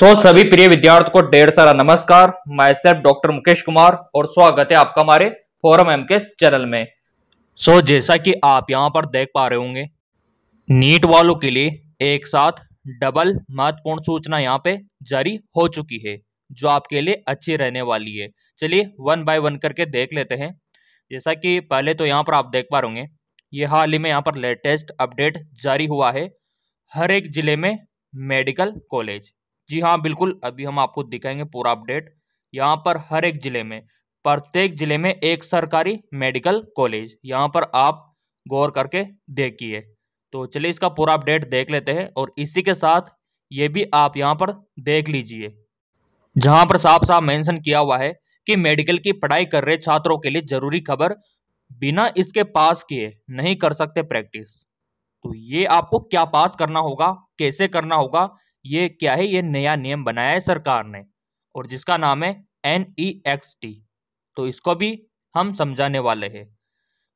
सो so, सभी प्रिय विद्यार्थियों को ढेर सारा नमस्कार मैं सेल्फ डॉक्टर मुकेश कुमार और स्वागत है आपका हमारे फोरम एम के चैनल में सो so, जैसा कि आप यहां पर देख पा रहे होंगे नीट वालों के लिए एक साथ डबल महत्वपूर्ण सूचना यहां पे जारी हो चुकी है जो आपके लिए अच्छी रहने वाली है चलिए वन बाय वन करके देख लेते हैं जैसा कि पहले तो यहाँ पर आप देख पा रहे होंगे ये हाल ही में यहाँ पर लेटेस्ट अपडेट जारी हुआ है हर एक ज़िले में मेडिकल कॉलेज जी हाँ बिल्कुल अभी हम आपको दिखाएंगे पूरा अपडेट यहाँ पर हर एक ज़िले में प्रत्येक ज़िले में एक सरकारी मेडिकल कॉलेज यहाँ पर आप गौर करके देखिए तो चलिए इसका पूरा अपडेट देख लेते हैं और इसी के साथ ये भी आप यहाँ पर देख लीजिए जहाँ पर साफ साफ मेंशन किया हुआ है कि मेडिकल की पढ़ाई कर रहे छात्रों के लिए जरूरी खबर बिना इसके पास किए नहीं कर सकते प्रैक्टिस तो ये आपको क्या पास करना होगा कैसे करना होगा ये क्या है ये नया नियम बनाया है सरकार ने और जिसका नाम है एन ई एक्स टी तो इसको भी हम समझाने वाले हैं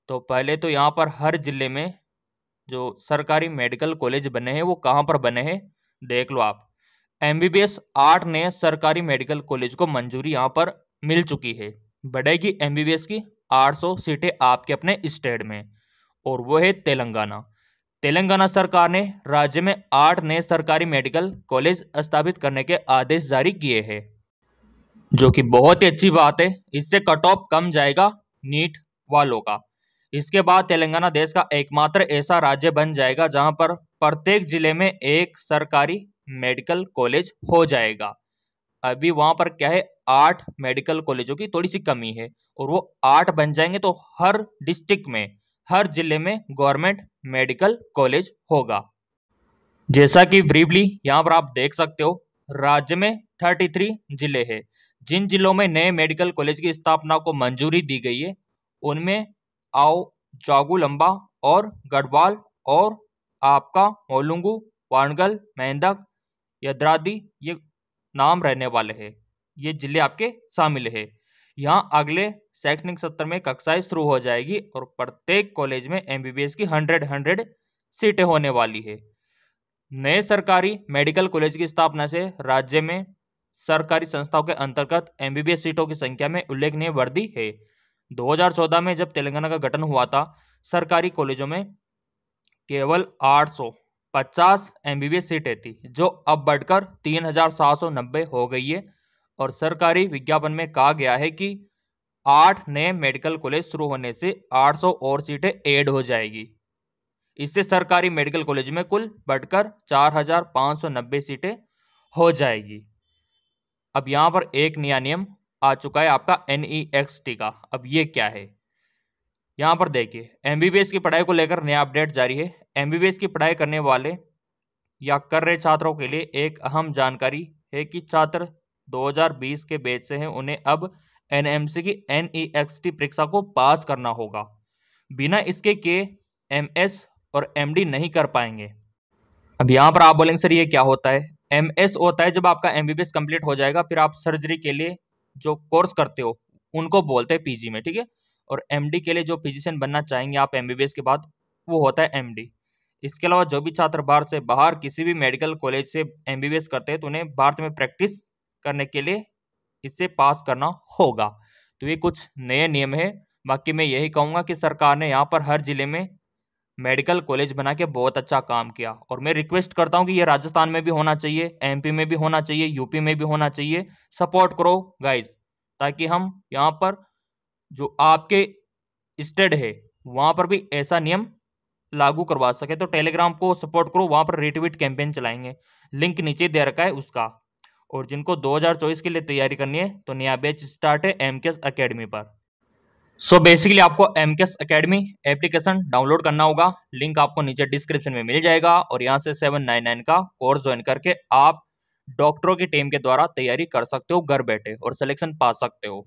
तो पहले तो यहाँ पर हर जिले में जो सरकारी मेडिकल कॉलेज बने हैं वो कहाँ पर बने हैं देख लो आप एम बी बी एस आठ नए सरकारी मेडिकल कॉलेज को मंजूरी यहाँ पर मिल चुकी है बढ़ेगी एम बी बी एस की आठ सौ सीटें आपके अपने स्टेट में और वो है तेलंगाना तेलंगाना सरकार ने राज्य में आठ नए सरकारी मेडिकल कॉलेज स्थापित करने के आदेश जारी किए हैं जो कि बहुत ही अच्छी बात है इससे कट ऑफ कम जाएगा नीट वालों का इसके बाद तेलंगाना देश का एकमात्र ऐसा राज्य बन जाएगा जहां पर प्रत्येक जिले में एक सरकारी मेडिकल कॉलेज हो जाएगा अभी वहां पर क्या है आठ मेडिकल कॉलेजों की थोड़ी सी कमी है और वो आठ बन जाएंगे तो हर डिस्ट्रिक्ट में हर जिले में गवर्नमेंट मेडिकल कॉलेज होगा जैसा कि ब्रीफली यहाँ पर आप देख सकते हो राज्य में 33 जिले हैं जिन जिलों में नए मेडिकल कॉलेज की स्थापना को मंजूरी दी गई है उनमें आओ जागुलंबा और गढ़वाल और आपका मोलुंगू वारणगल मेहंदक यद्रादी ये नाम रहने वाले हैं ये जिले आपके शामिल है यहाँ अगले शैक्षणिक सत्र में कक्षाएं शुरू हो जाएगी और प्रत्येक कॉलेज में एमबीबीएस की हंड्रेड हंड्रेड सीटें होने वाली है नए सरकारी मेडिकल कॉलेज की स्थापना से राज्य में सरकारी संस्थाओं के अंतर्गत एमबीबीएस सीटों की संख्या में उल्लेखनीय वृद्धि है 2014 में जब तेलंगाना का गठन हुआ था सरकारी कॉलेजों में केवल 850 एमबीबीएस सीटें थी जो अब बढ़कर 3790 हो गई है और सरकारी विज्ञापन में कहा गया है कि आठ नए मेडिकल कॉलेज शुरू होने से 800 और सीटें ऐड हो जाएगी इससे सरकारी मेडिकल कॉलेज में कुल बढ़कर 4,590 सीटें हो जाएगी अब यहाँ पर एक नया नियम आ चुका है आपका एन e का अब ये क्या है यहाँ पर देखिए एम की पढ़ाई को लेकर नया अपडेट जारी है एम की पढ़ाई करने वाले या कर रहे छात्रों के लिए एक अहम जानकारी है कि छात्र 2020 के बैच से हैं उन्हें अब एन की एन परीक्षा को पास करना होगा बिना इसके के एम और एम नहीं कर पाएंगे अब यहाँ पर आप बोलेंगे सर ये क्या होता है एम होता है जब आपका एमबीबीएस कंप्लीट हो जाएगा फिर आप सर्जरी के लिए जो कोर्स करते हो उनको बोलते हैं पी में ठीक है और एम के लिए जो फिजिशियन बनना चाहेंगे आप एम के बाद वो होता है एम इसके अलावा जो भी छात्र बाहर से बाहर किसी भी मेडिकल कॉलेज से एम करते हैं तो उन्हें भारत में प्रैक्टिस करने के लिए इसे पास करना होगा तो ये कुछ नए नियम है बाकी मैं यही कहूँगा कि सरकार ने यहाँ पर हर ज़िले में मेडिकल कॉलेज बना के बहुत अच्छा काम किया और मैं रिक्वेस्ट करता हूँ कि ये राजस्थान में भी होना चाहिए एमपी में भी होना चाहिए यूपी में भी होना चाहिए सपोर्ट करो गाइज ताकि हम यहाँ पर जो आपके स्टेट है वहाँ पर भी ऐसा नियम लागू करवा सके तो टेलीग्राम को सपोर्ट करो वहाँ पर रिट्वीट कैंपेन चलाएंगे लिंक नीचे दे रखा है उसका और जिनको 2024 के लिए तैयारी करनी है तो नया बैच स्टार्ट है एम के अकेडमी पर सो so बेसिकली आपको M K academy application download करना होगा लिंक आपको नीचे डिस्क्रिप्शन में मिल जाएगा और यहाँ से सेवन नाइन नाइन का कोर्स ज्वाइन करके आप डॉक्टरों की टीम के द्वारा तैयारी कर सकते हो घर बैठे और सिलेक्शन पा सकते हो